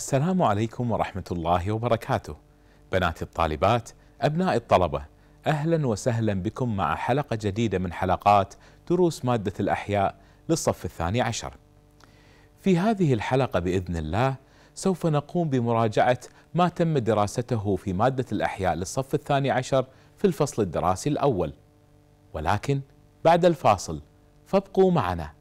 السلام عليكم ورحمة الله وبركاته بنات الطالبات أبناء الطلبة أهلا وسهلا بكم مع حلقة جديدة من حلقات دروس مادة الأحياء للصف الثاني عشر في هذه الحلقة بإذن الله سوف نقوم بمراجعة ما تم دراسته في مادة الأحياء للصف الثاني عشر في الفصل الدراسي الأول ولكن بعد الفاصل فابقوا معنا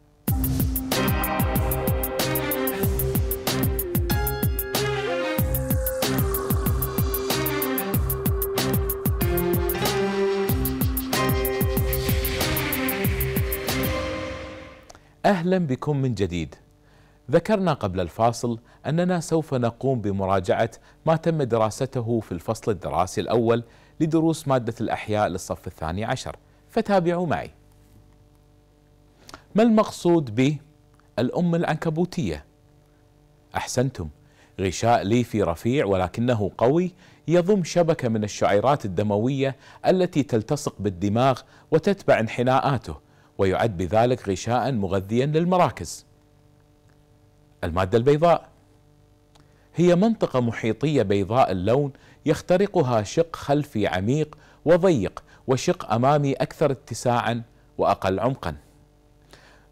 اهلا بكم من جديد. ذكرنا قبل الفاصل اننا سوف نقوم بمراجعه ما تم دراسته في الفصل الدراسي الاول لدروس ماده الاحياء للصف الثاني عشر، فتابعوا معي. ما المقصود ب الام العنكبوتيه؟ احسنتم، غشاء ليفي رفيع ولكنه قوي يضم شبكه من الشعيرات الدمويه التي تلتصق بالدماغ وتتبع انحناءاته ويعد بذلك غشاء مغذيا للمراكز المادة البيضاء هي منطقة محيطية بيضاء اللون يخترقها شق خلفي عميق وضيق وشق أمامي أكثر اتساعا وأقل عمقا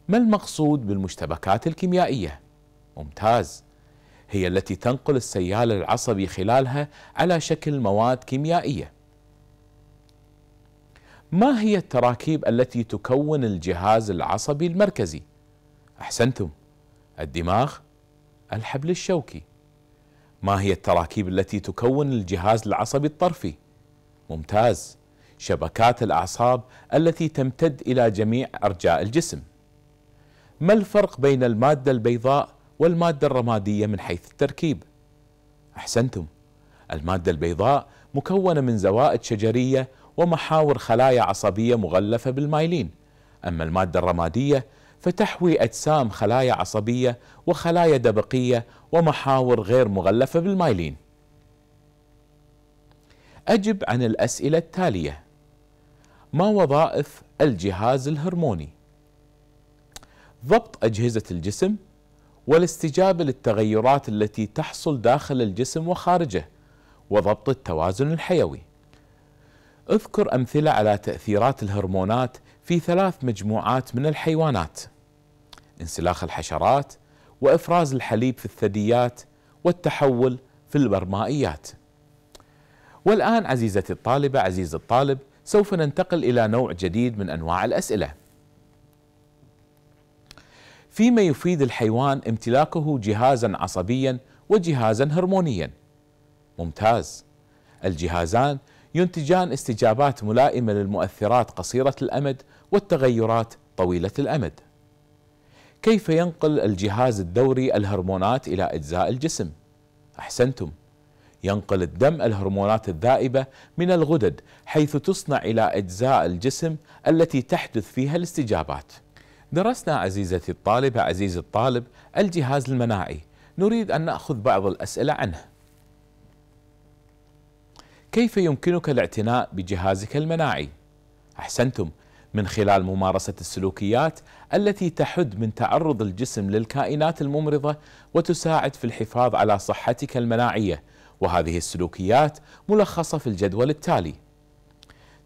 ما المقصود بالمشتبكات الكيميائية؟ ممتاز هي التي تنقل السيال العصبي خلالها على شكل مواد كيميائية ما هي التراكيب التي تكون الجهاز العصبي المركزي احسنتم الدماغ الحبل الشوكي ما هي التراكيب التي تكون الجهاز العصبي الطرفي ممتاز شبكات الاعصاب التي تمتد الى جميع ارجاء الجسم ما الفرق بين الماده البيضاء والماده الرماديه من حيث التركيب احسنتم الماده البيضاء مكونه من زوائد شجريه ومحاور خلايا عصبية مغلفة بالمايلين أما المادة الرمادية فتحوي أجسام خلايا عصبية وخلايا دبقية ومحاور غير مغلفة بالمايلين أجب عن الأسئلة التالية ما وظائف الجهاز الهرموني ضبط أجهزة الجسم والاستجابة للتغيرات التي تحصل داخل الجسم وخارجه وضبط التوازن الحيوي اذكر أمثلة على تأثيرات الهرمونات في ثلاث مجموعات من الحيوانات انسلاخ الحشرات وإفراز الحليب في الثدييات والتحول في البرمائيات والآن عزيزتي الطالبة عزيز الطالب سوف ننتقل إلى نوع جديد من أنواع الأسئلة فيما يفيد الحيوان امتلاكه جهازا عصبيا وجهازا هرمونيا ممتاز الجهازان ينتجان استجابات ملائمه للمؤثرات قصيره الامد والتغيرات طويله الامد. كيف ينقل الجهاز الدوري الهرمونات الى اجزاء الجسم؟ احسنتم. ينقل الدم الهرمونات الذائبه من الغدد حيث تصنع الى اجزاء الجسم التي تحدث فيها الاستجابات. درسنا عزيزتي الطالبه عزيزي الطالب الجهاز المناعي، نريد ان ناخذ بعض الاسئله عنه. كيف يمكنك الاعتناء بجهازك المناعي؟ أحسنتم من خلال ممارسة السلوكيات التي تحد من تعرض الجسم للكائنات الممرضة وتساعد في الحفاظ على صحتك المناعية وهذه السلوكيات ملخصة في الجدول التالي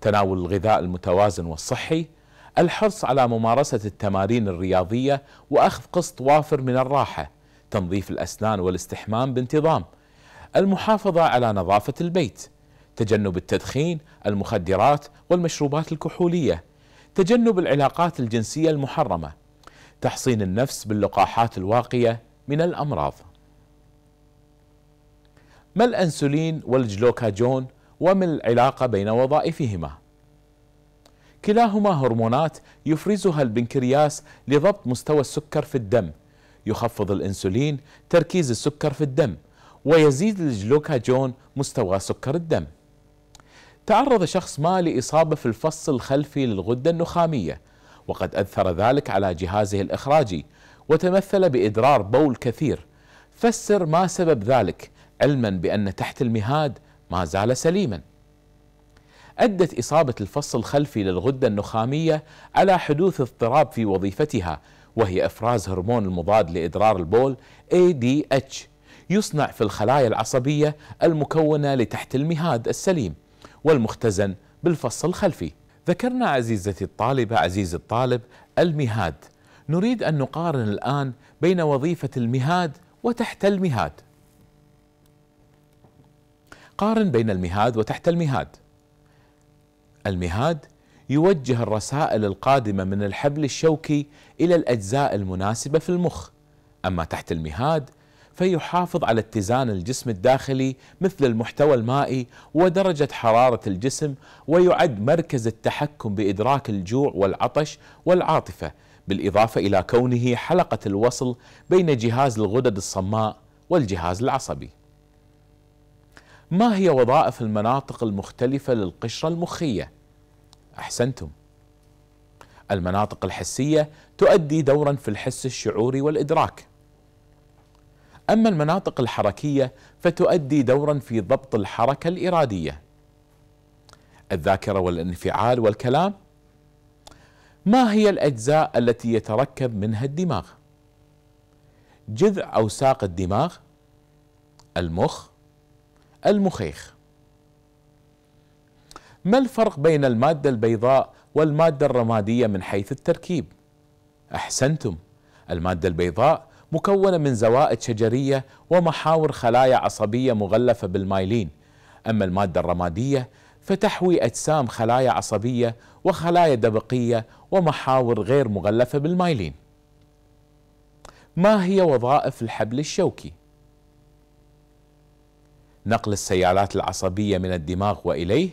تناول الغذاء المتوازن والصحي الحرص على ممارسة التمارين الرياضية وأخذ قسط وافر من الراحة تنظيف الأسنان والاستحمام بانتظام المحافظة على نظافة البيت تجنب التدخين المخدرات والمشروبات الكحوليه تجنب العلاقات الجنسيه المحرمه تحصين النفس باللقاحات الواقيه من الامراض ما الانسولين والجلوكاجون وما العلاقه بين وظائفهما كلاهما هرمونات يفرزها البنكرياس لضبط مستوى السكر في الدم يخفض الانسولين تركيز السكر في الدم ويزيد الجلوكاجون مستوى سكر الدم تعرض شخص ما لإصابة في الفص الخلفي للغدة النخامية وقد أثر ذلك على جهازه الإخراجي وتمثل بإدرار بول كثير فسر ما سبب ذلك علما بأن تحت المهاد ما زال سليما أدت إصابة الفص الخلفي للغدة النخامية على حدوث اضطراب في وظيفتها وهي إفراز هرمون المضاد لإدرار البول ADH يصنع في الخلايا العصبية المكونة لتحت المهاد السليم والمختزن بالفص الخلفي ذكرنا عزيزتي الطالبة عزيز الطالب المهاد نريد أن نقارن الآن بين وظيفة المهاد وتحت المهاد قارن بين المهاد وتحت المهاد المهاد يوجه الرسائل القادمة من الحبل الشوكي إلى الأجزاء المناسبة في المخ أما تحت المهاد فيحافظ على اتزان الجسم الداخلي مثل المحتوى المائي ودرجة حرارة الجسم ويعد مركز التحكم بإدراك الجوع والعطش والعاطفة بالإضافة إلى كونه حلقة الوصل بين جهاز الغدد الصماء والجهاز العصبي ما هي وظائف المناطق المختلفة للقشرة المخية؟ أحسنتم المناطق الحسية تؤدي دورا في الحس الشعوري والإدراك أما المناطق الحركية فتؤدي دورا في ضبط الحركة الإرادية الذاكرة والانفعال والكلام ما هي الأجزاء التي يتركب منها الدماغ جذع أوساق الدماغ المخ المخيخ ما الفرق بين المادة البيضاء والمادة الرمادية من حيث التركيب أحسنتم المادة البيضاء مكونة من زوائد شجرية ومحاور خلايا عصبية مغلفة بالمايلين أما المادة الرمادية فتحوي أجسام خلايا عصبية وخلايا دبقية ومحاور غير مغلفة بالمايلين ما هي وظائف الحبل الشوكي؟ نقل السيالات العصبية من الدماغ وإليه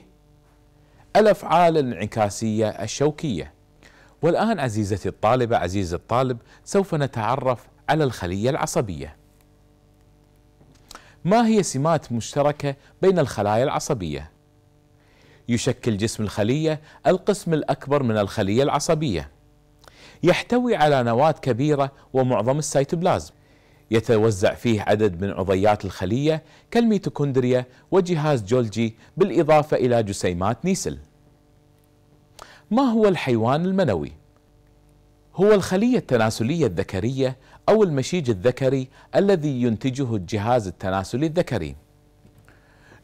الأفعال الانعكاسية الشوكية والآن عزيزتي الطالبة عزيزي الطالب سوف نتعرف على الخلية العصبية ما هي سمات مشتركة بين الخلايا العصبية؟ يشكل جسم الخلية القسم الأكبر من الخلية العصبية يحتوي على نواة كبيرة ومعظم السيتوبلازم يتوزع فيه عدد من عضيات الخلية كالميتوكوندريا وجهاز جولجي بالإضافة إلى جسيمات نيسل ما هو الحيوان المنوي؟ هو الخلية التناسلية الذكرية أو المشيج الذكري الذي ينتجه الجهاز التناسلي الذكري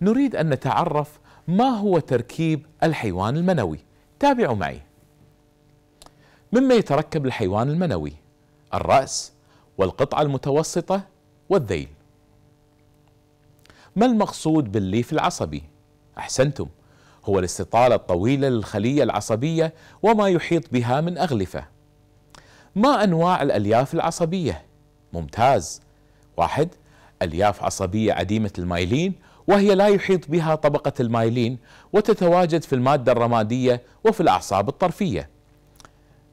نريد أن نتعرف ما هو تركيب الحيوان المنوي تابعوا معي مما يتركب الحيوان المنوي الرأس والقطعة المتوسطة والذيل ما المقصود بالليف العصبي؟ أحسنتم هو الاستطالة الطويلة للخلية العصبية وما يحيط بها من أغلفة ما أنواع الألياف العصبية؟ ممتاز واحد ألياف عصبية عديمة المايلين وهي لا يحيط بها طبقة المايلين وتتواجد في المادة الرمادية وفي الأعصاب الطرفية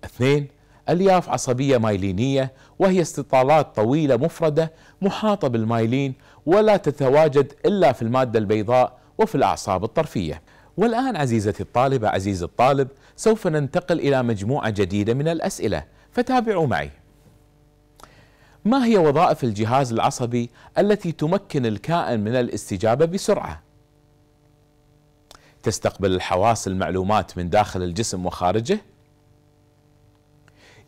اثنين ألياف عصبية مايلينية وهي استطالات طويلة مفردة محاطة بالمايلين ولا تتواجد إلا في المادة البيضاء وفي الأعصاب الطرفية والآن عزيزتي الطالبة عزيزي الطالب سوف ننتقل إلى مجموعة جديدة من الأسئلة فتابعوا معي ما هي وظائف الجهاز العصبي التي تمكن الكائن من الاستجابه بسرعه تستقبل الحواس المعلومات من داخل الجسم وخارجه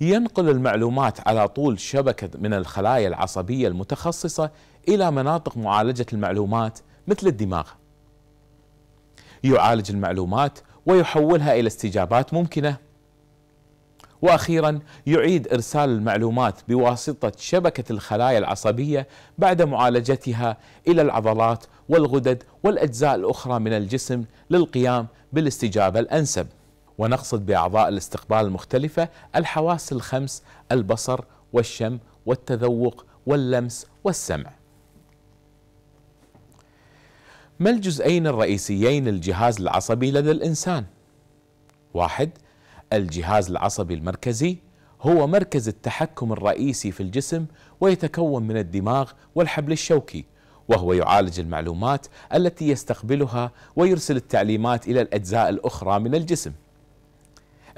ينقل المعلومات على طول شبكه من الخلايا العصبيه المتخصصه الى مناطق معالجه المعلومات مثل الدماغ يعالج المعلومات ويحولها الى استجابات ممكنه واخيرا يعيد ارسال المعلومات بواسطه شبكه الخلايا العصبيه بعد معالجتها الى العضلات والغدد والاجزاء الاخرى من الجسم للقيام بالاستجابه الانسب ونقصد باعضاء الاستقبال المختلفه الحواس الخمس البصر والشم والتذوق واللمس والسمع ما الجزئين الرئيسيين للجهاز العصبي لدى الانسان واحد الجهاز العصبي المركزي هو مركز التحكم الرئيسي في الجسم ويتكون من الدماغ والحبل الشوكي وهو يعالج المعلومات التي يستقبلها ويرسل التعليمات إلى الأجزاء الأخرى من الجسم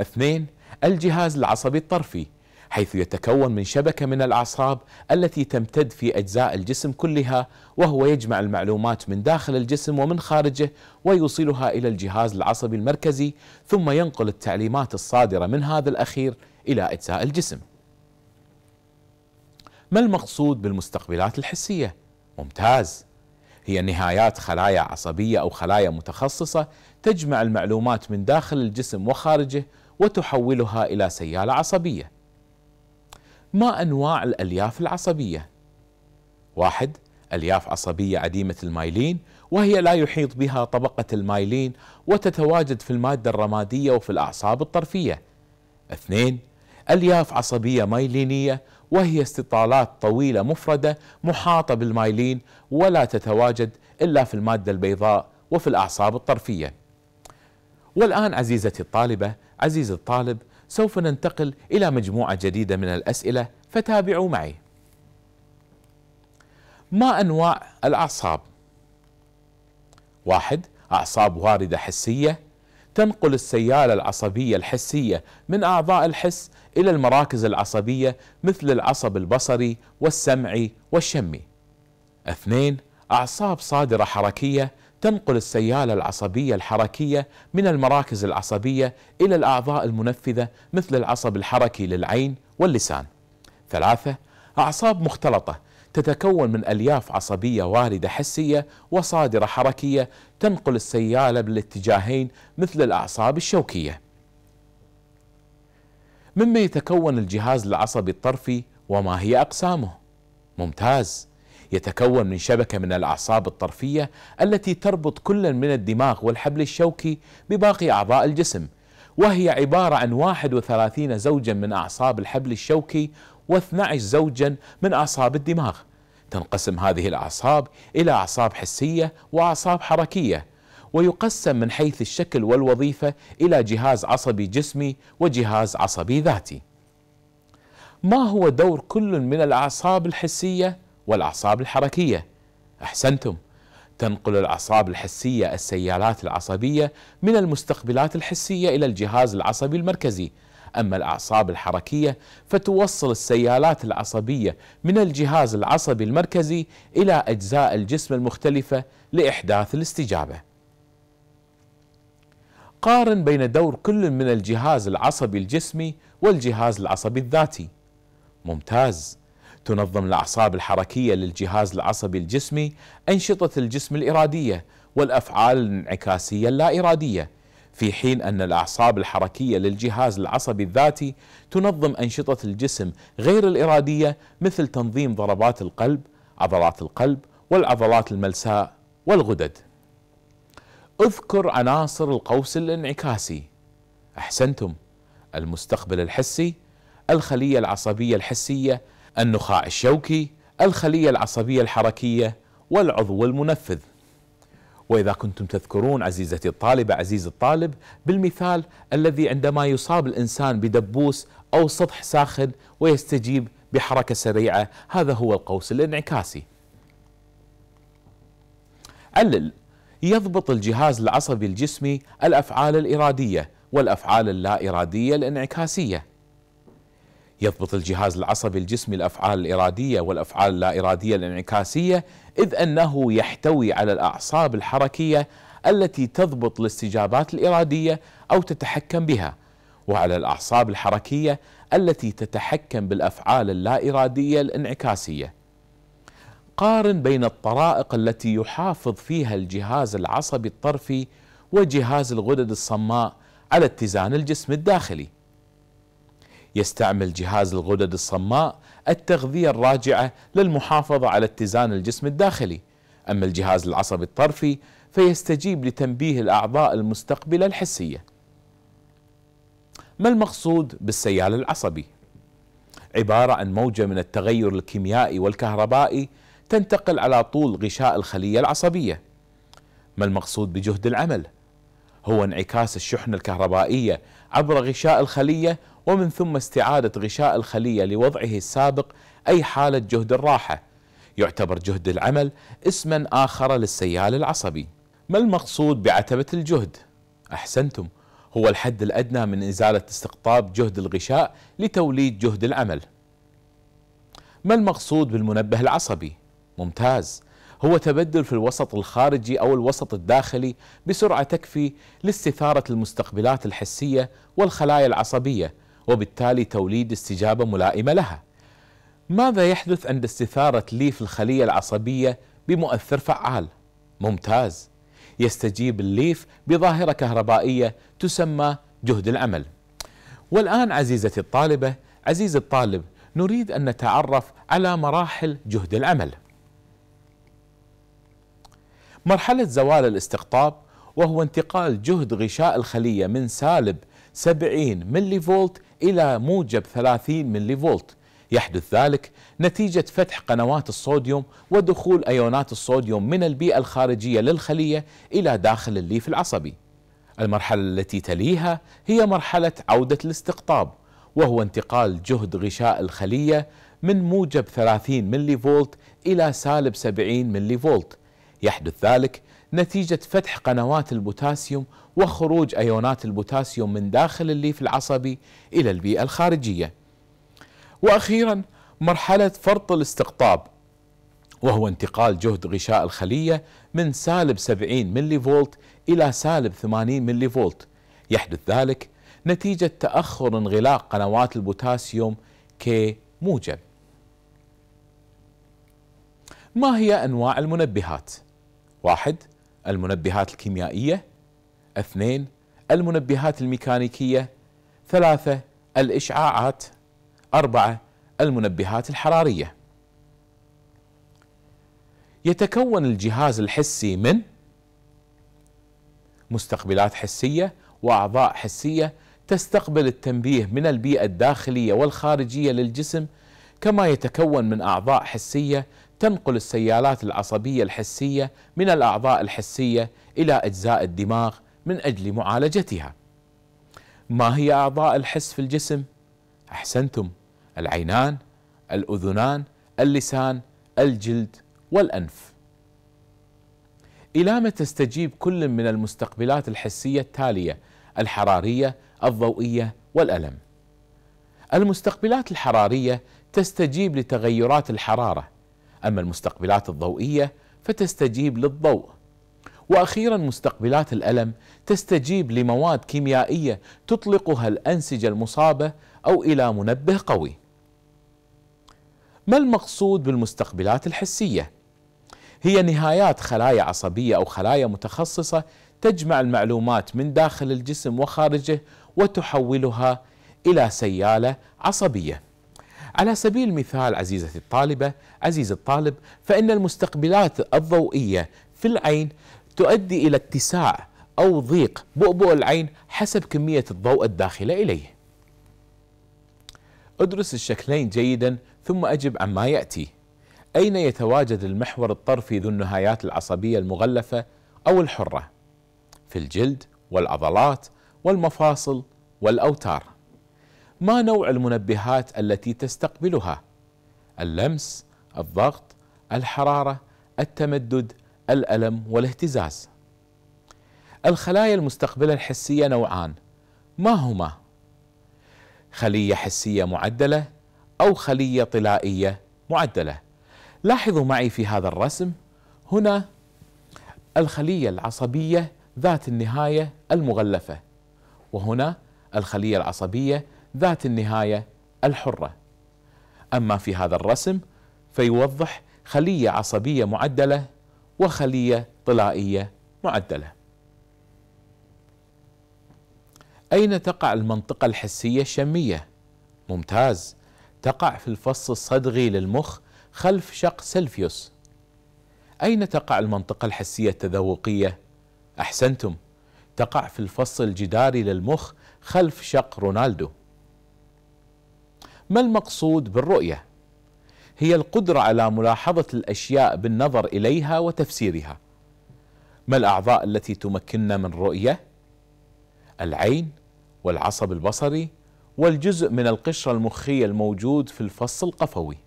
اثنين الجهاز العصبي الطرفي حيث يتكون من شبكة من الأعصاب التي تمتد في أجزاء الجسم كلها وهو يجمع المعلومات من داخل الجسم ومن خارجه ويوصلها إلى الجهاز العصبي المركزي ثم ينقل التعليمات الصادرة من هذا الأخير إلى أجزاء الجسم ما المقصود بالمستقبلات الحسية؟ ممتاز هي نهايات خلايا عصبية أو خلايا متخصصة تجمع المعلومات من داخل الجسم وخارجه وتحولها إلى سيالة عصبية ما أنواع الألياف العصبية؟ واحد ألياف عصبية عديمة المايلين وهي لا يحيط بها طبقة المايلين وتتواجد في المادة الرمادية وفي الأعصاب الطرفية اثنين ألياف عصبية مايلينية وهي استطالات طويلة مفردة محاطة بالمايلين ولا تتواجد إلا في المادة البيضاء وفي الأعصاب الطرفية والآن عزيزتي الطالبة عزيزي الطالب سوف ننتقل إلى مجموعة جديدة من الأسئلة فتابعوا معي ما أنواع الأعصاب؟ واحد أعصاب واردة حسية تنقل السيالة العصبية الحسية من أعضاء الحس إلى المراكز العصبية مثل العصب البصري والسمعي والشمي. اثنين أعصاب صادرة حركية تنقل السيالة العصبية الحركية من المراكز العصبية إلى الأعضاء المنفذة مثل العصب الحركي للعين واللسان ثلاثة أعصاب مختلطة تتكون من ألياف عصبية واردة حسية وصادرة حركية تنقل السيالة بالاتجاهين مثل الأعصاب الشوكية مما يتكون الجهاز العصبي الطرفي وما هي أقسامه ممتاز يتكون من شبكة من الأعصاب الطرفية التي تربط كلا من الدماغ والحبل الشوكي بباقي أعضاء الجسم وهي عبارة عن 31 زوجا من أعصاب الحبل الشوكي و12 زوجا من أعصاب الدماغ تنقسم هذه الأعصاب إلى أعصاب حسية وأعصاب حركية ويقسم من حيث الشكل والوظيفة إلى جهاز عصبي جسمي وجهاز عصبي ذاتي ما هو دور كل من الأعصاب الحسية والأعصاب الحركية أحسنتم تنقل الأعصاب الحسية السيالات العصبية من المستقبلات الحسية إلى الجهاز العصبي المركزي أما الأعصاب الحركية فتوصل السيالات العصبية من الجهاز العصبي المركزي إلى أجزاء الجسم المختلفة لإحداث الاستجابة قارن بين دور كل من الجهاز العصبي الجسمي والجهاز العصبي الذاتي ممتاز تنظم الأعصاب الحركية للجهاز العصبي الجسمي أنشطة الجسم الإرادية والأفعال الانعكاسية اللا إرادية في حين أن الأعصاب الحركية للجهاز العصبي الذاتي تنظم أنشطة الجسم غير الإرادية مثل تنظيم ضربات القلب عضلات القلب والعضلات الملساء والغدد اذكر عناصر القوس الانعكاسي أحسنتم المستقبل الحسي الخلية العصبية الحسية النخاع الشوكي الخلية العصبية الحركية والعضو المنفذ وإذا كنتم تذكرون عزيزتي الطالبة عزيز الطالب بالمثال الذي عندما يصاب الإنسان بدبوس أو سطح ساخن ويستجيب بحركة سريعة هذا هو القوس الانعكاسي علل يضبط الجهاز العصبي الجسمي الأفعال الإرادية والأفعال اللا إرادية الانعكاسية يضبط الجهاز العصبي الجسمي الافعال الاراديه والافعال اللا اراديه الانعكاسيه اذ انه يحتوي على الاعصاب الحركيه التي تضبط الاستجابات الاراديه او تتحكم بها وعلى الاعصاب الحركيه التي تتحكم بالافعال اللا اراديه الانعكاسيه. قارن بين الطرائق التي يحافظ فيها الجهاز العصبي الطرفي وجهاز الغدد الصماء على اتزان الجسم الداخلي يستعمل جهاز الغدد الصماء التغذية الراجعة للمحافظة على اتزان الجسم الداخلي أما الجهاز العصبي الطرفي فيستجيب لتنبيه الأعضاء المستقبلة الحسية ما المقصود بالسيال العصبي؟ عبارة عن موجة من التغير الكيميائي والكهربائي تنتقل على طول غشاء الخلية العصبية ما المقصود بجهد العمل؟ هو انعكاس الشحنة الكهربائية عبر غشاء الخلية ومن ثم استعادة غشاء الخلية لوضعه السابق أي حالة جهد الراحة يعتبر جهد العمل اسما آخر للسيال العصبي ما المقصود بعتبة الجهد؟ أحسنتم هو الحد الأدنى من إزالة استقطاب جهد الغشاء لتوليد جهد العمل ما المقصود بالمنبه العصبي؟ ممتاز هو تبدل في الوسط الخارجي أو الوسط الداخلي بسرعة تكفي لاستثارة المستقبلات الحسية والخلايا العصبية وبالتالي توليد استجابة ملائمة لها ماذا يحدث عند استثارة ليف الخلية العصبية بمؤثر فعال؟ ممتاز يستجيب الليف بظاهرة كهربائية تسمى جهد العمل والآن عزيزتي الطالبة عزيزي الطالب نريد أن نتعرف على مراحل جهد العمل مرحلة زوال الاستقطاب وهو انتقال جهد غشاء الخلية من سالب 70 ملي فولت إلى موجب 30 ملي فولت يحدث ذلك نتيجة فتح قنوات الصوديوم ودخول أيونات الصوديوم من البيئة الخارجية للخلية إلى داخل الليف العصبي المرحلة التي تليها هي مرحلة عودة الاستقطاب وهو انتقال جهد غشاء الخلية من موجب 30 ملي فولت إلى سالب 70 ملي فولت يحدث ذلك نتيجة فتح قنوات البوتاسيوم وخروج أيونات البوتاسيوم من داخل الليف العصبي إلى البيئة الخارجية وأخيرا مرحلة فرط الاستقطاب وهو انتقال جهد غشاء الخلية من سالب 70 ملي فولت إلى سالب 80 ملي فولت يحدث ذلك نتيجة تأخر انغلاق قنوات البوتاسيوم كموجب ما هي أنواع المنبهات؟ واحد المنبهات الكيميائية اثنين المنبهات الميكانيكية ثلاثة الإشعاعات أربعة المنبهات الحرارية يتكون الجهاز الحسي من مستقبلات حسية وأعضاء حسية تستقبل التنبيه من البيئة الداخلية والخارجية للجسم كما يتكون من أعضاء حسية تنقل السيالات العصبية الحسية من الأعضاء الحسية إلى أجزاء الدماغ من اجل معالجتها. ما هي اعضاء الحس في الجسم؟ احسنتم العينان، الاذنان، اللسان، الجلد والانف. الى ما تستجيب كل من المستقبلات الحسيه التاليه الحراريه، الضوئيه والالم. المستقبلات الحراريه تستجيب لتغيرات الحراره، اما المستقبلات الضوئيه فتستجيب للضوء واخيرا مستقبلات الالم تستجيب لمواد كيميائيه تطلقها الانسجه المصابه او الى منبه قوي. ما المقصود بالمستقبلات الحسيه؟ هي نهايات خلايا عصبيه او خلايا متخصصه تجمع المعلومات من داخل الجسم وخارجه وتحولها الى سياله عصبيه. على سبيل المثال عزيزتي الطالبة عزيز الطالب فإن المستقبلات الضوئية في العين تؤدي إلى اتساع أو ضيق بؤبؤ العين حسب كمية الضوء الداخلة إليه ادرس الشكلين جيدا ثم أجب عما يأتي أين يتواجد المحور الطرفي ذو النهايات العصبية المغلفة أو الحرة في الجلد والعضلات والمفاصل والأوتار ما نوع المنبهات التي تستقبلها اللمس الضغط الحرارة التمدد الألم والاهتزاز الخلايا المستقبلة الحسية نوعان ما هما؟ خلية حسية معدلة أو خلية طلائية معدلة لاحظوا معي في هذا الرسم هنا الخلية العصبية ذات النهاية المغلفة وهنا الخلية العصبية ذات النهاية الحرة أما في هذا الرسم فيوضح خلية عصبية معدلة وخلية طلائية معدلة أين تقع المنطقة الحسية الشمية؟ ممتاز تقع في الفص الصدغي للمخ خلف شق سلفيوس أين تقع المنطقة الحسية التذوقية؟ أحسنتم تقع في الفص الجداري للمخ خلف شق رونالدو ما المقصود بالرؤية؟ هي القدرة على ملاحظة الأشياء بالنظر إليها وتفسيرها ما الأعضاء التي تمكننا من رؤية؟ العين والعصب البصري والجزء من القشرة المخية الموجود في الفص القفوي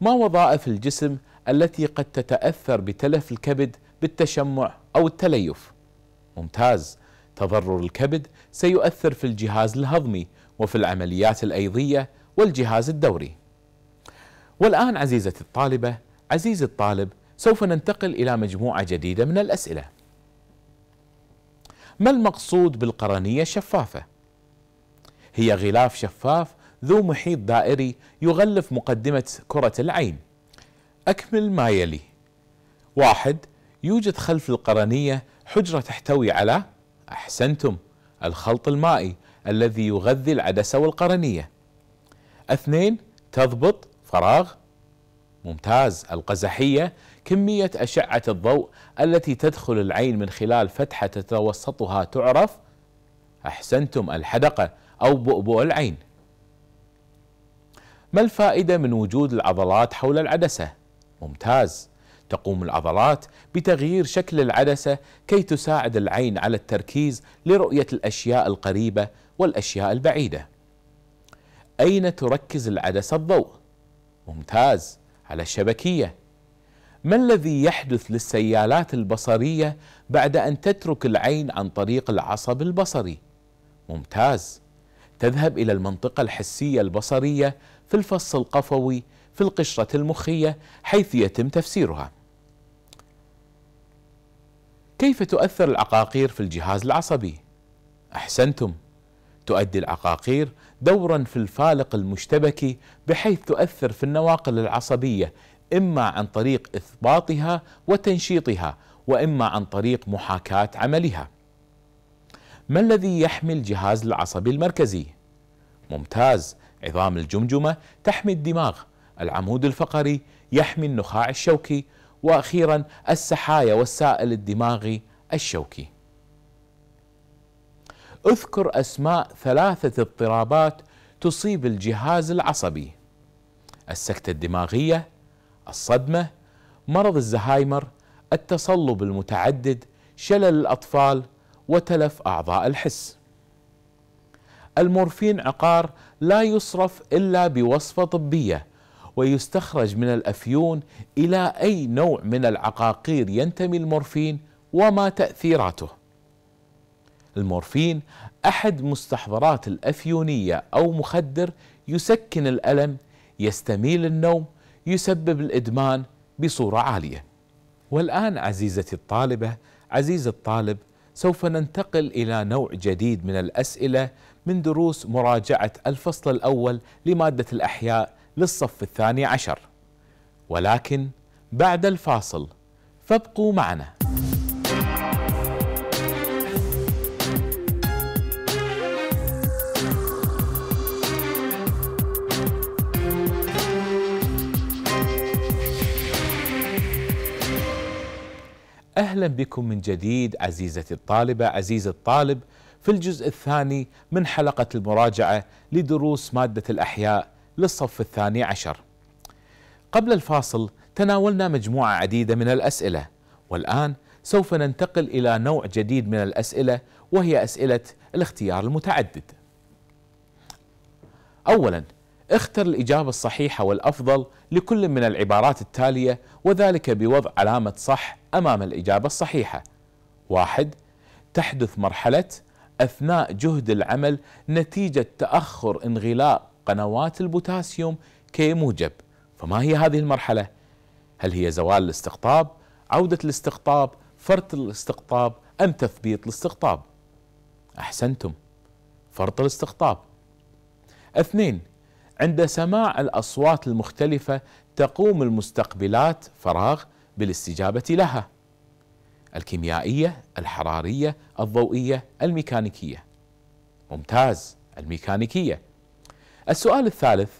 ما وظائف الجسم التي قد تتأثر بتلف الكبد بالتشمع أو التليف؟ ممتاز تضرر الكبد سيؤثر في الجهاز الهضمي وفي العمليات الأيضية والجهاز الدوري والآن عزيزة الطالبة عزيزي الطالب سوف ننتقل إلى مجموعة جديدة من الأسئلة ما المقصود بالقرنية الشفافة؟ هي غلاف شفاف ذو محيط دائري يغلف مقدمة كرة العين أكمل ما يلي واحد يوجد خلف القرنية حجرة تحتوي على أحسنتم الخلط المائي الذي يغذي العدسة والقرنية اثنين تضبط فراغ ممتاز القزحية كمية أشعة الضوء التي تدخل العين من خلال فتحة تتوسطها تعرف أحسنتم الحدقة أو بؤبؤ العين ما الفائدة من وجود العضلات حول العدسة؟ ممتاز تقوم العضلات بتغيير شكل العدسة كي تساعد العين على التركيز لرؤية الأشياء القريبة والأشياء البعيدة أين تركز العدسة الضوء؟ ممتاز على الشبكية ما الذي يحدث للسيالات البصرية بعد أن تترك العين عن طريق العصب البصري ممتاز تذهب إلى المنطقة الحسية البصرية في الفص القفوي في القشرة المخية حيث يتم تفسيرها كيف تؤثر العقاقير في الجهاز العصبي؟ أحسنتم تؤدي العقاقير دورا في الفالق المشتبكي بحيث تؤثر في النواقل العصبيه اما عن طريق اثباطها وتنشيطها واما عن طريق محاكاه عملها. ما الذي يحمي الجهاز العصبي المركزي؟ ممتاز عظام الجمجمه تحمي الدماغ، العمود الفقري يحمي النخاع الشوكي، واخيرا السحايا والسائل الدماغي الشوكي. اذكر أسماء ثلاثة اضطرابات تصيب الجهاز العصبي السكتة الدماغية الصدمة مرض الزهايمر التصلب المتعدد شلل الأطفال وتلف أعضاء الحس المورفين عقار لا يصرف إلا بوصفة طبية ويستخرج من الأفيون إلى أي نوع من العقاقير ينتمي المورفين وما تأثيراته المورفين أحد مستحضرات الأفيونية أو مخدر يسكن الألم يستميل النوم يسبب الإدمان بصورة عالية والآن عزيزتي الطالبة عزيز الطالب سوف ننتقل إلى نوع جديد من الأسئلة من دروس مراجعة الفصل الأول لمادة الأحياء للصف الثاني عشر ولكن بعد الفاصل فابقوا معنا أهلا بكم من جديد عزيزتي الطالبة عزيز الطالب في الجزء الثاني من حلقة المراجعة لدروس مادة الأحياء للصف الثاني عشر قبل الفاصل تناولنا مجموعة عديدة من الأسئلة والآن سوف ننتقل إلى نوع جديد من الأسئلة وهي أسئلة الاختيار المتعدد أولا اختر الإجابة الصحيحة والأفضل لكل من العبارات التالية وذلك بوضع علامة صح أمام الإجابة الصحيحة واحد تحدث مرحلة أثناء جهد العمل نتيجة تأخر انغلاق قنوات البوتاسيوم كموجب فما هي هذه المرحلة؟ هل هي زوال الاستقطاب؟ عودة الاستقطاب؟ فرط الاستقطاب؟ أم تثبيط الاستقطاب؟ أحسنتم فرط الاستقطاب اثنين عند سماع الاصوات المختلفه تقوم المستقبلات فراغ بالاستجابه لها الكيميائيه الحراريه الضوئيه الميكانيكيه ممتاز الميكانيكيه السؤال الثالث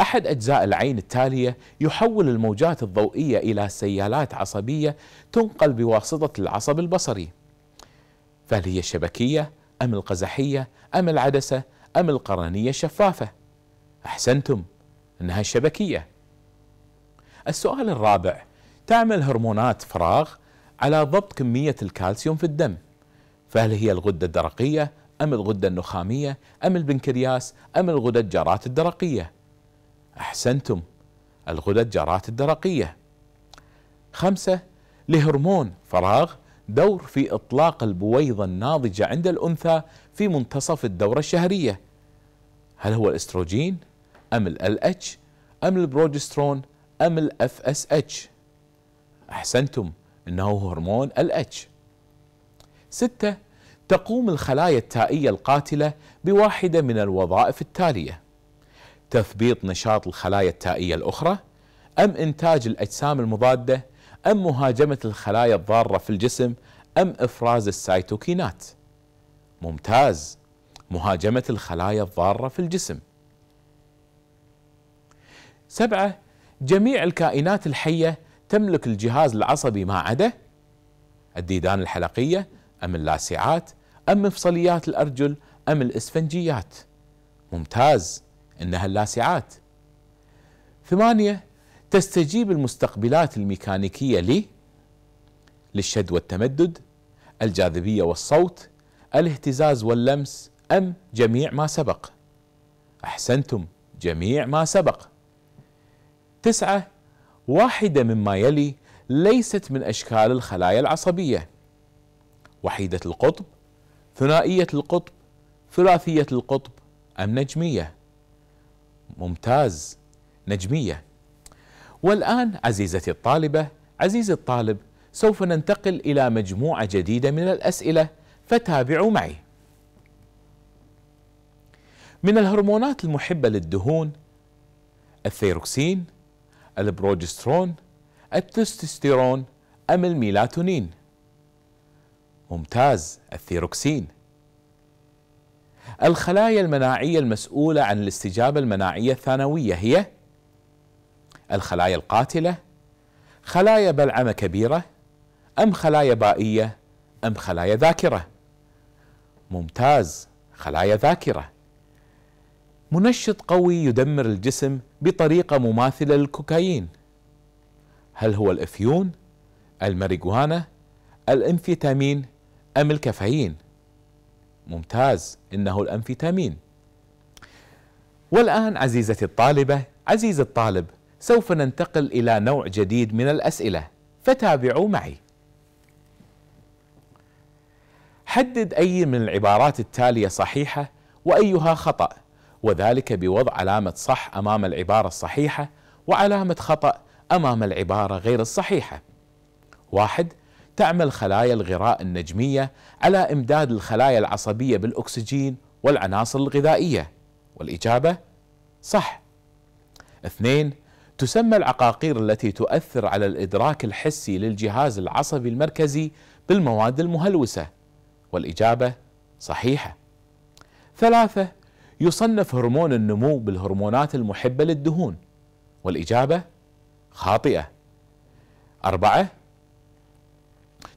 احد اجزاء العين التاليه يحول الموجات الضوئيه الى سيالات عصبيه تنقل بواسطه العصب البصري فهل هي الشبكيه ام القزحيه ام العدسه ام القرنيه الشفافه أحسنتم أنها شبكية السؤال الرابع تعمل هرمونات فراغ على ضبط كمية الكالسيوم في الدم فهل هي الغدة الدرقية أم الغدة النخامية أم البنكرياس أم الغدة الجارات الدرقية أحسنتم الغدة الجارات الدرقية خمسة لهرمون فراغ دور في إطلاق البويضة الناضجة عند الأنثى في منتصف الدورة الشهرية هل هو الاستروجين؟ ام ال اتش ام البروجسترون ام الاف اس اتش احسنتم انه هرمون ال اتش ستة تقوم الخلايا التائية القاتلة بواحدة من الوظائف التالية تثبيط نشاط الخلايا التائية الأخرى أم إنتاج الأجسام المضادة أم مهاجمة الخلايا الضارة في الجسم أم إفراز السيتوكينات ممتاز مهاجمة الخلايا الضارة في الجسم سبعة جميع الكائنات الحية تملك الجهاز العصبي ما عدا الديدان الحلقية أم اللاسعات أم مفصليات الأرجل أم الإسفنجيات ممتاز إنها اللاسعات ثمانية تستجيب المستقبلات الميكانيكية لي للشد والتمدد الجاذبية والصوت الاهتزاز واللمس أم جميع ما سبق أحسنتم جميع ما سبق تسعة واحدة مما يلي ليست من أشكال الخلايا العصبية وحيدة القطب ثنائية القطب ثلاثية القطب أم نجمية ممتاز نجمية والآن عزيزتي الطالبة عزيزي الطالب سوف ننتقل إلى مجموعة جديدة من الأسئلة فتابعوا معي من الهرمونات المحبة للدهون الثيروكسين البروجسترون التستوستيرون أم الميلاتونين ممتاز الثيروكسين الخلايا المناعية المسؤولة عن الاستجابة المناعية الثانوية هي الخلايا القاتلة خلايا بلعمة كبيرة أم خلايا بائية أم خلايا ذاكرة ممتاز خلايا ذاكرة منشط قوي يدمر الجسم بطريقة مماثلة للكوكايين هل هو الافيون الماريجوانا الانفيتامين ام الكافيين ممتاز انه الانفيتامين والان عزيزتي الطالبه عزيزي الطالب سوف ننتقل الى نوع جديد من الاسئله فتابعوا معي حدد اي من العبارات التاليه صحيحه وايها خطأ وذلك بوضع علامة صح أمام العبارة الصحيحة وعلامة خطأ أمام العبارة غير الصحيحة. واحد تعمل خلايا الغراء النجمية على إمداد الخلايا العصبية بالأكسجين والعناصر الغذائية والإجابة صح. اثنين تسمى العقاقير التي تؤثر على الإدراك الحسي للجهاز العصبي المركزي بالمواد المهلوسة والإجابة صحيحة. ثلاثة يصنف هرمون النمو بالهرمونات المحبة للدهون والإجابة خاطئة أربعة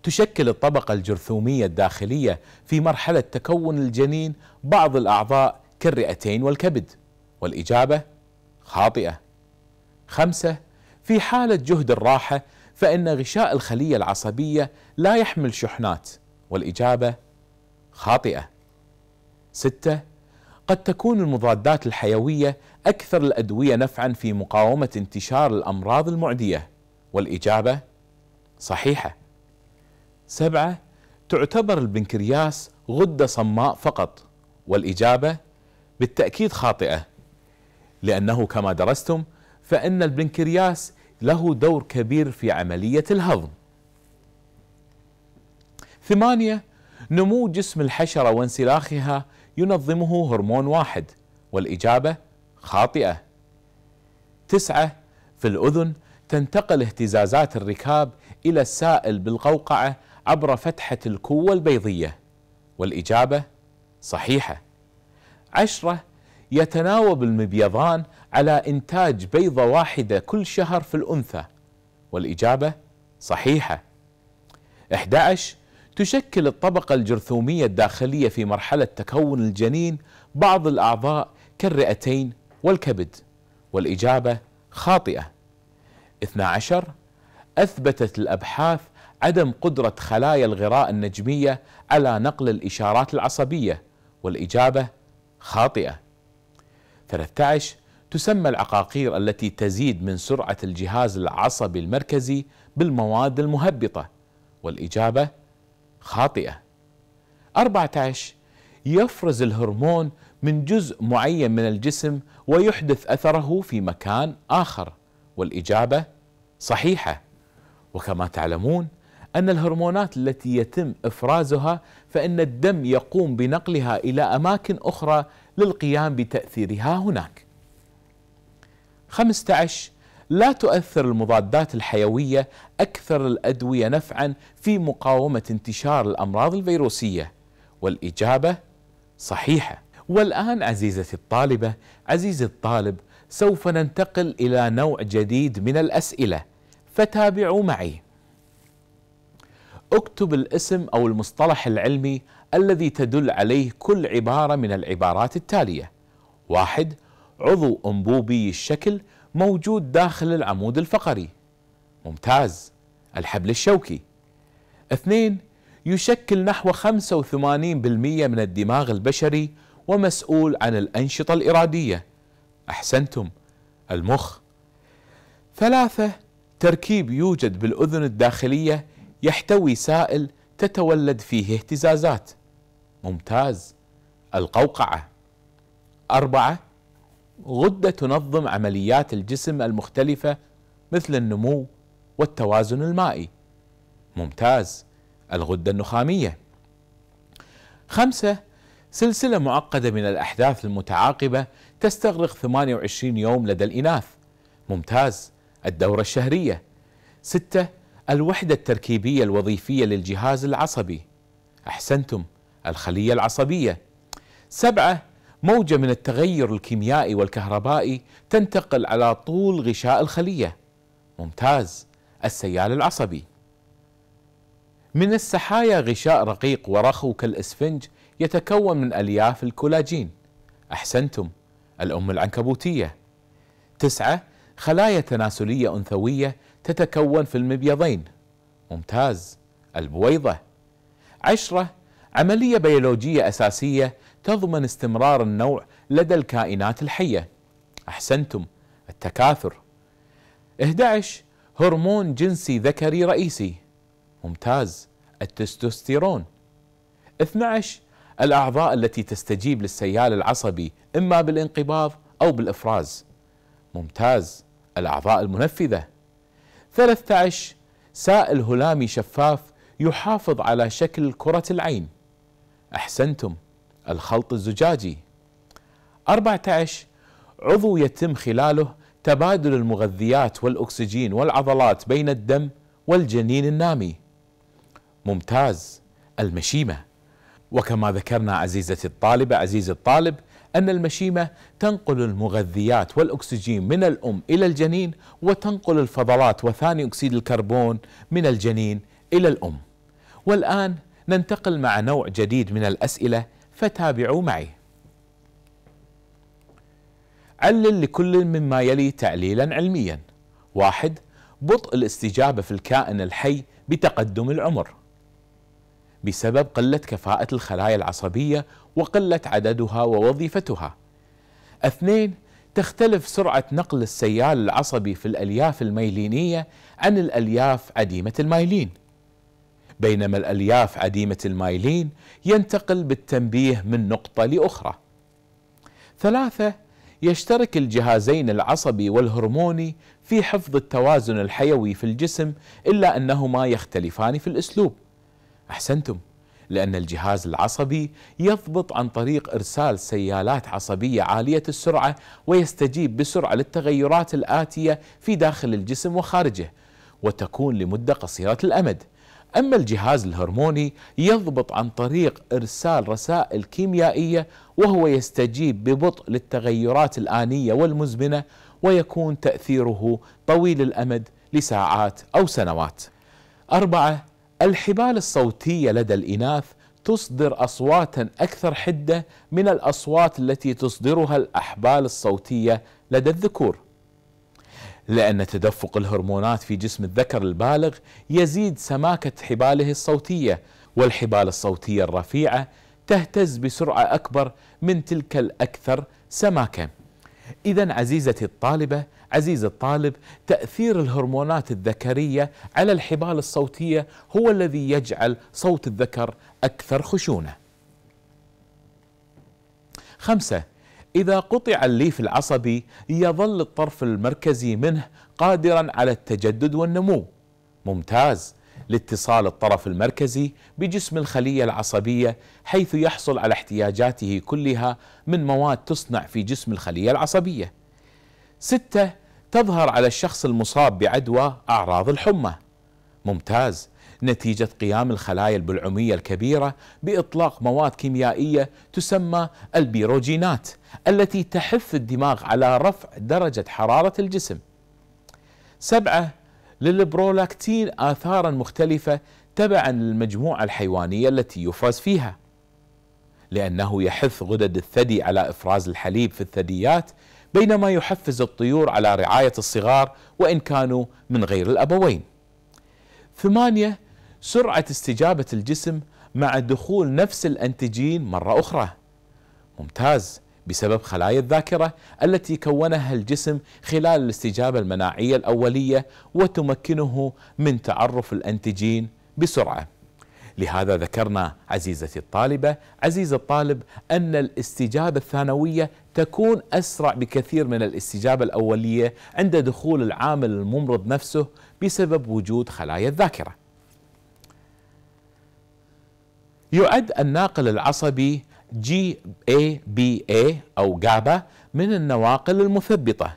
تشكل الطبقة الجرثومية الداخلية في مرحلة تكون الجنين بعض الأعضاء كالرئتين والكبد والإجابة خاطئة خمسة في حالة جهد الراحة فإن غشاء الخلية العصبية لا يحمل شحنات والإجابة خاطئة ستة قد تكون المضادات الحيوية أكثر الأدوية نفعا في مقاومة انتشار الأمراض المعدية والإجابة صحيحة سبعة تعتبر البنكرياس غدة صماء فقط والإجابة بالتأكيد خاطئة لأنه كما درستم فإن البنكرياس له دور كبير في عملية الهضم ثمانية نمو جسم الحشرة وانسلاخها ينظمه هرمون واحد والإجابة خاطئة تسعة في الأذن تنتقل اهتزازات الركاب إلى السائل بالقوقعة عبر فتحة الكوة البيضية والإجابة صحيحة عشرة يتناوب المبيضان على إنتاج بيضة واحدة كل شهر في الأنثى والإجابة صحيحة 11 تشكل الطبقة الجرثومية الداخلية في مرحلة تكون الجنين بعض الأعضاء كالرئتين والكبد والإجابة خاطئة 12 أثبتت الأبحاث عدم قدرة خلايا الغراء النجمية على نقل الإشارات العصبية والإجابة خاطئة 13 تسمى العقاقير التي تزيد من سرعة الجهاز العصبي المركزي بالمواد المهبطة والإجابة خاطئة 14 يفرز الهرمون من جزء معين من الجسم ويحدث أثره في مكان آخر والإجابة صحيحة وكما تعلمون أن الهرمونات التي يتم إفرازها فإن الدم يقوم بنقلها إلى أماكن أخرى للقيام بتأثيرها هناك 15 لا تؤثر المضادات الحيوية أكثر الأدوية نفعا في مقاومة انتشار الأمراض الفيروسية والإجابة صحيحة والآن عزيزتي الطالبة عزيزي الطالب سوف ننتقل إلى نوع جديد من الأسئلة فتابعوا معي اكتب الاسم أو المصطلح العلمي الذي تدل عليه كل عبارة من العبارات التالية واحد عضو أنبوبي الشكل موجود داخل العمود الفقري ممتاز الحبل الشوكي اثنين يشكل نحو 85% من الدماغ البشري ومسؤول عن الأنشطة الإرادية أحسنتم المخ ثلاثة تركيب يوجد بالأذن الداخلية يحتوي سائل تتولد فيه اهتزازات ممتاز القوقعة أربعة غدة تنظم عمليات الجسم المختلفة مثل النمو والتوازن المائي ممتاز الغدة النخامية خمسة سلسلة معقدة من الأحداث المتعاقبة تستغرق 28 يوم لدى الإناث ممتاز الدورة الشهرية ستة الوحدة التركيبية الوظيفية للجهاز العصبي أحسنتم الخلية العصبية سبعة موجة من التغير الكيميائي والكهربائي تنتقل على طول غشاء الخلية ممتاز السيال العصبي من السحايا غشاء رقيق ورخو كالإسفنج يتكون من ألياف الكولاجين أحسنتم الأم العنكبوتية تسعة خلايا تناسلية أنثوية تتكون في المبيضين ممتاز البويضة عشرة عملية بيولوجية أساسية تضمن استمرار النوع لدى الكائنات الحية أحسنتم التكاثر 11 هرمون جنسي ذكري رئيسي ممتاز التستوستيرون 12 الأعضاء التي تستجيب للسيال العصبي إما بالانقباض أو بالإفراز ممتاز الأعضاء المنفذة 13 سائل هلامي شفاف يحافظ على شكل كرة العين أحسنتم الخلط الزجاجي 14 عضو يتم خلاله تبادل المغذيات والأكسجين والعضلات بين الدم والجنين النامي ممتاز المشيمة وكما ذكرنا عزيزتي الطالبة عزيزي الطالب أن المشيمة تنقل المغذيات والأكسجين من الأم إلى الجنين وتنقل الفضلات وثاني أكسيد الكربون من الجنين إلى الأم والآن ننتقل مع نوع جديد من الأسئلة فتابعوا معي علل لكل مما يلي تعليلا علميا واحد بطء الاستجابة في الكائن الحي بتقدم العمر بسبب قلة كفاءة الخلايا العصبية وقلة عددها ووظيفتها اثنين تختلف سرعة نقل السيال العصبي في الألياف الميلينية عن الألياف عديمة المايلين بينما الألياف عديمة المايلين ينتقل بالتنبيه من نقطة لأخرى ثلاثة يشترك الجهازين العصبي والهرموني في حفظ التوازن الحيوي في الجسم إلا أنهما يختلفان في الأسلوب أحسنتم لأن الجهاز العصبي يضبط عن طريق إرسال سيالات عصبية عالية السرعة ويستجيب بسرعة للتغيرات الآتية في داخل الجسم وخارجه وتكون لمدة قصيرة الأمد أما الجهاز الهرموني يضبط عن طريق إرسال رسائل كيميائية وهو يستجيب ببطء للتغيرات الآنية والمزمنة ويكون تأثيره طويل الأمد لساعات أو سنوات أربعة الحبال الصوتية لدى الإناث تصدر أصواتا أكثر حدة من الأصوات التي تصدرها الأحبال الصوتية لدى الذكور لأن تدفق الهرمونات في جسم الذكر البالغ يزيد سماكة حباله الصوتية والحبال الصوتية الرفيعة تهتز بسرعة أكبر من تلك الأكثر سماكة إذا عزيزتي الطالبة عزيز الطالب تأثير الهرمونات الذكرية على الحبال الصوتية هو الذي يجعل صوت الذكر أكثر خشونة خمسة إذا قطع الليف العصبي يظل الطرف المركزي منه قادرا على التجدد والنمو ممتاز لاتصال الطرف المركزي بجسم الخلية العصبية حيث يحصل على احتياجاته كلها من مواد تصنع في جسم الخلية العصبية ستة تظهر على الشخص المصاب بعدوى أعراض الحمى ممتاز نتيجة قيام الخلايا البلعومية الكبيرة بإطلاق مواد كيميائية تسمى البيروجينات التي تحف الدماغ على رفع درجة حرارة الجسم سبعة للبرولاكتين آثارا مختلفة تبعا للمجموعة الحيوانية التي يفرز فيها لأنه يحث غدد الثدي على إفراز الحليب في الثدييات بينما يحفز الطيور على رعاية الصغار وإن كانوا من غير الأبوين ثمانية سرعة استجابة الجسم مع دخول نفس الأنتجين مرة أخرى ممتاز بسبب خلايا الذاكرة التي كونها الجسم خلال الاستجابة المناعية الأولية وتمكنه من تعرف الأنتجين بسرعة لهذا ذكرنا عزيزتي الطالبة عزيز الطالب أن الاستجابة الثانوية تكون أسرع بكثير من الاستجابة الأولية عند دخول العامل الممرض نفسه بسبب وجود خلايا الذاكرة يعد الناقل العصبي جي اي بي اي أو جابا من النواقل المثبطة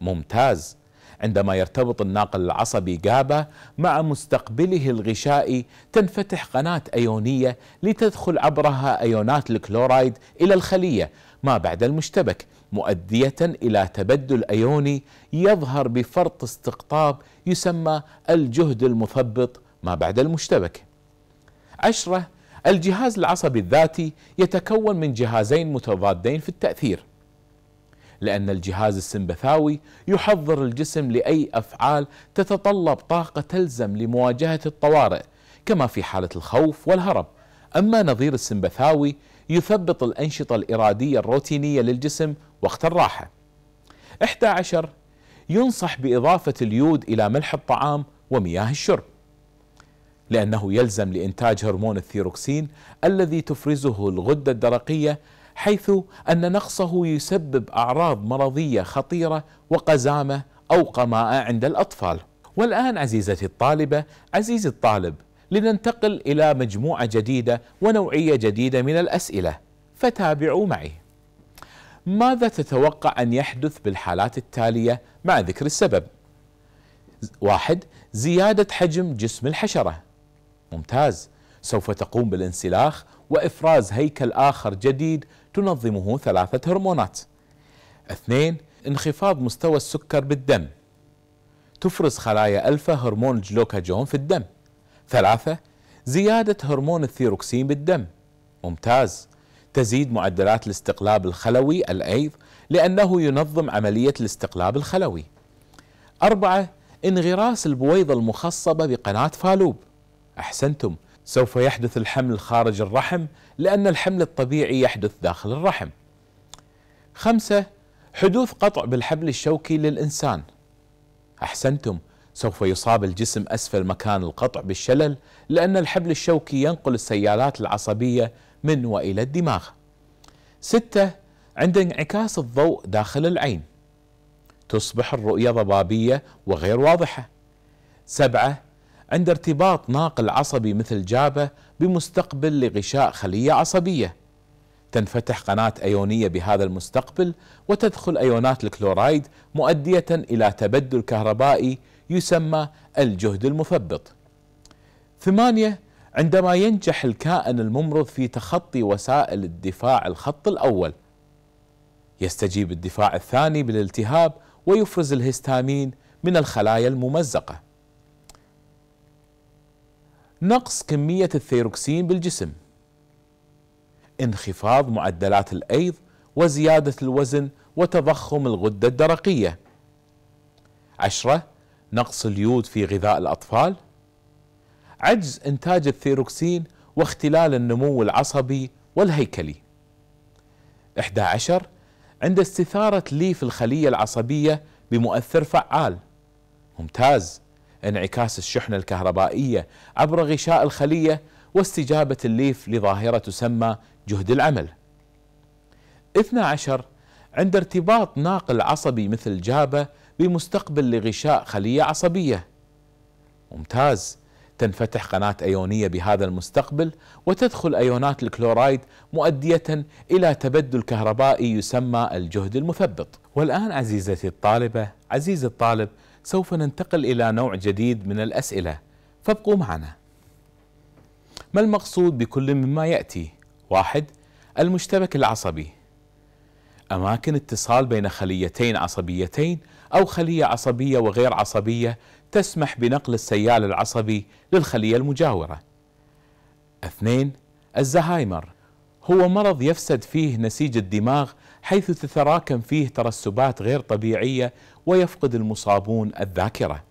ممتاز عندما يرتبط الناقل العصبي جابا مع مستقبله الغشائي تنفتح قناة أيونية لتدخل عبرها أيونات الكلورايد إلى الخلية ما بعد المشتبك مؤدية إلى تبدل أيوني يظهر بفرط استقطاب يسمى الجهد المثبط ما بعد المشتبك عشرة الجهاز العصبي الذاتي يتكون من جهازين متضادين في التأثير لأن الجهاز السمبثاوي يحضر الجسم لأي أفعال تتطلب طاقة تلزم لمواجهة الطوارئ كما في حالة الخوف والهرب أما نظير السمبثاوي يثبط الأنشطة الإرادية الروتينية للجسم وقت الراحة 11 ينصح بإضافة اليود إلى ملح الطعام ومياه الشرب لأنه يلزم لإنتاج هرمون الثيروكسين الذي تفرزه الغدة الدرقية حيث أن نقصه يسبب أعراض مرضية خطيرة وقزامة أو قماءة عند الأطفال والآن عزيزتي الطالبة عزيزي الطالب لننتقل إلى مجموعة جديدة ونوعية جديدة من الأسئلة فتابعوا معي ماذا تتوقع أن يحدث بالحالات التالية مع ذكر السبب؟ واحد زيادة حجم جسم الحشرة ممتاز سوف تقوم بالانسلاخ وإفراز هيكل آخر جديد تنظمه ثلاثة هرمونات اثنين انخفاض مستوى السكر بالدم تفرز خلايا ألفا هرمون الجلوكاجون في الدم ثلاثة زيادة هرمون الثيروكسين بالدم ممتاز تزيد معدلات الاستقلاب الخلوي الأيض لأنه ينظم عملية الاستقلاب الخلوي أربعة انغراس البويضة المخصبة بقناة فالوب أحسنتم سوف يحدث الحمل خارج الرحم لأن الحمل الطبيعي يحدث داخل الرحم خمسة حدوث قطع بالحبل الشوكي للإنسان أحسنتم سوف يصاب الجسم أسفل مكان القطع بالشلل لأن الحبل الشوكي ينقل السيالات العصبية من وإلى الدماغ ستة عند انعكاس الضوء داخل العين تصبح الرؤية ضبابية وغير واضحة سبعة عند ارتباط ناقل عصبي مثل جابة بمستقبل لغشاء خلية عصبية تنفتح قناة أيونية بهذا المستقبل وتدخل أيونات الكلورايد مؤدية إلى تبدل كهربائي يسمى الجهد المثبط ثمانية عندما ينجح الكائن الممرض في تخطي وسائل الدفاع الخط الأول يستجيب الدفاع الثاني بالالتهاب ويفرز الهستامين من الخلايا الممزقه نقص كمية الثيروكسين بالجسم انخفاض معدلات الأيض وزيادة الوزن وتضخم الغدة الدرقية عشرة نقص اليود في غذاء الأطفال عجز إنتاج الثيروكسين واختلال النمو العصبي والهيكلي 11 عند استثارة ليف الخلية العصبية بمؤثر فعال ممتاز انعكاس الشحنة الكهربائية عبر غشاء الخلية واستجابة الليف لظاهرة تسمى جهد العمل 12 عند ارتباط ناقل عصبي مثل جابة بمستقبل لغشاء خلية عصبية ممتاز تنفتح قناة أيونية بهذا المستقبل وتدخل أيونات الكلورايد مؤدية إلى تبدل كهربائي يسمى الجهد المثبط والآن عزيزتي الطالبة عزيزي الطالب سوف ننتقل إلى نوع جديد من الأسئلة فابقوا معنا ما المقصود بكل مما يأتي واحد المشتبك العصبي أماكن اتصال بين خليتين عصبيتين أو خلية عصبية وغير عصبية تسمح بنقل السيال العصبي للخلية المجاورة اثنين الزهايمر هو مرض يفسد فيه نسيج الدماغ حيث تتراكم فيه ترسبات غير طبيعية ويفقد المصابون الذاكرة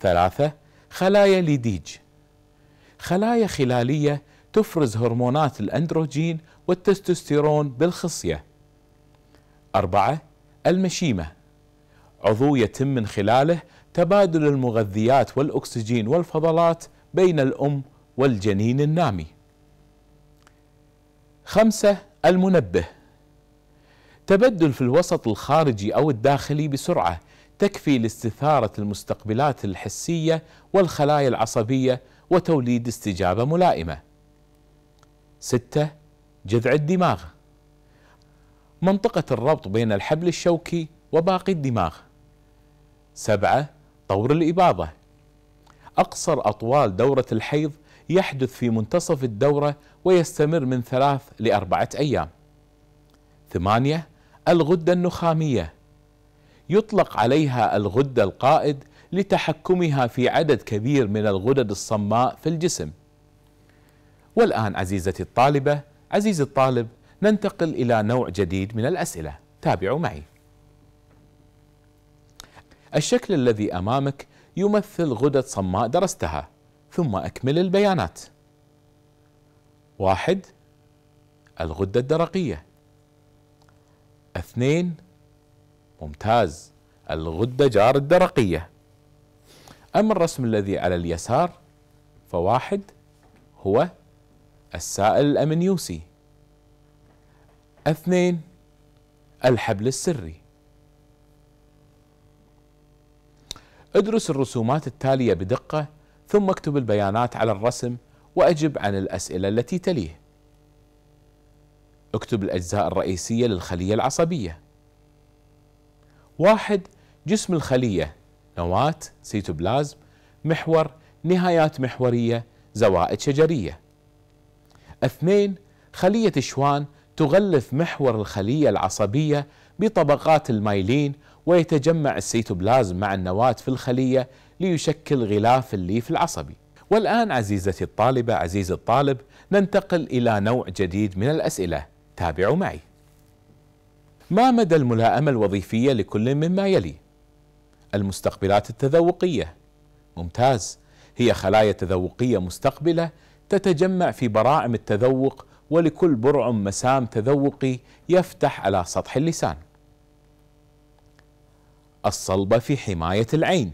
ثلاثة خلايا ليديج خلايا خلالية تفرز هرمونات الأندروجين والتستوستيرون بالخصية أربعة المشيمة عضو يتم من خلاله تبادل المغذيات والأكسجين والفضلات بين الأم والجنين النامي خمسة المنبه تبدل في الوسط الخارجي أو الداخلي بسرعة تكفي لاستثارة المستقبلات الحسية والخلايا العصبية وتوليد استجابة ملائمة. ستة جذع الدماغ منطقة الربط بين الحبل الشوكي وباقي الدماغ. سبعة طور الإباضة أقصر أطوال دورة الحيض يحدث في منتصف الدورة ويستمر من ثلاث لأربعة أيام. ثمانية الغدة النخامية يطلق عليها الغدة القائد لتحكمها في عدد كبير من الغدد الصماء في الجسم والآن عزيزتي الطالبة عزيزي الطالب ننتقل إلى نوع جديد من الأسئلة تابعوا معي الشكل الذي أمامك يمثل غدد صماء درستها ثم أكمل البيانات واحد الغدة الدرقية اثنين ممتاز الغدة جار الدرقية أما الرسم الذي على اليسار فواحد هو السائل الأمنيوسي اثنين الحبل السري ادرس الرسومات التالية بدقة ثم اكتب البيانات على الرسم وأجب عن الأسئلة التي تليه اكتب الأجزاء الرئيسية للخلية العصبية واحد جسم الخلية نواة سيتوبلازم محور نهايات محورية زوائد شجرية اثنين خلية الشوان تغلف محور الخلية العصبية بطبقات المايلين ويتجمع السيتوبلازم مع النواة في الخلية ليشكل غلاف الليف العصبي والآن عزيزتي الطالبة عزيزي الطالب ننتقل إلى نوع جديد من الأسئلة تابعوا معي ما مدى الملائمة الوظيفية لكل مما يلي المستقبلات التذوقية ممتاز هي خلايا تذوقية مستقبلة تتجمع في براعم التذوق ولكل برعم مسام تذوقي يفتح على سطح اللسان الصلبة في حماية العين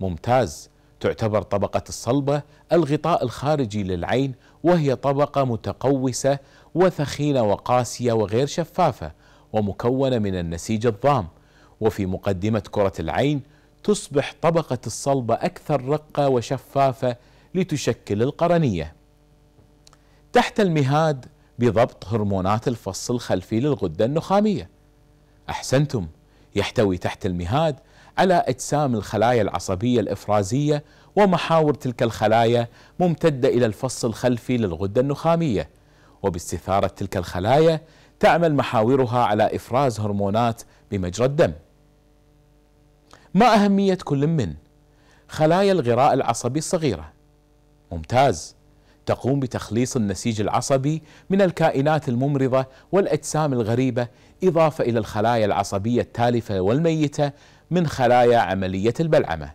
ممتاز تعتبر طبقة الصلبة الغطاء الخارجي للعين وهي طبقة متقوسة وثخينة وقاسية وغير شفافة ومكونة من النسيج الضام وفي مقدمة كرة العين تصبح طبقة الصلبة أكثر رقة وشفافة لتشكل القرنية تحت المهاد بضبط هرمونات الفص الخلفي للغدة النخامية أحسنتم يحتوي تحت المهاد على أجسام الخلايا العصبية الإفرازية ومحاور تلك الخلايا ممتدة إلى الفص الخلفي للغدة النخامية وباستثارة تلك الخلايا تعمل محاورها على إفراز هرمونات بمجرى الدم ما أهمية كل من خلايا الغراء العصبي الصغيرة ممتاز تقوم بتخليص النسيج العصبي من الكائنات الممرضة والأجسام الغريبة إضافة إلى الخلايا العصبية التالفة والميتة من خلايا عملية البلعمة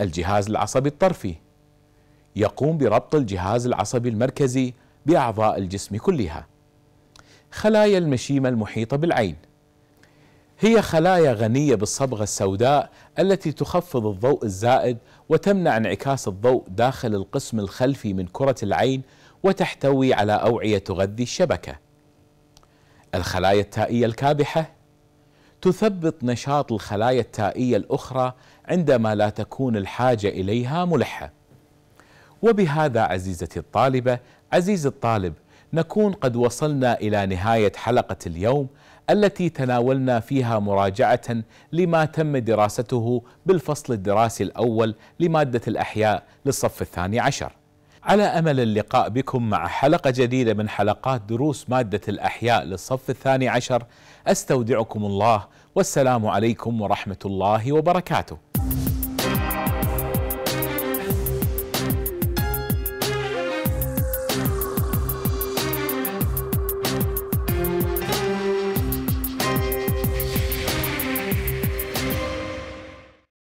الجهاز العصبي الطرفي يقوم بربط الجهاز العصبي المركزي باعضاء الجسم كلها. خلايا المشيمه المحيطه بالعين هي خلايا غنيه بالصبغه السوداء التي تخفض الضوء الزائد وتمنع انعكاس الضوء داخل القسم الخلفي من كره العين وتحتوي على اوعيه تغذي الشبكه. الخلايا التائيه الكابحه تثبط نشاط الخلايا التائيه الاخرى عندما لا تكون الحاجه اليها ملحه. وبهذا عزيزتي الطالبه عزيزي الطالب نكون قد وصلنا إلى نهاية حلقة اليوم التي تناولنا فيها مراجعة لما تم دراسته بالفصل الدراسي الأول لمادة الأحياء للصف الثاني عشر على أمل اللقاء بكم مع حلقة جديدة من حلقات دروس مادة الأحياء للصف الثاني عشر أستودعكم الله والسلام عليكم ورحمة الله وبركاته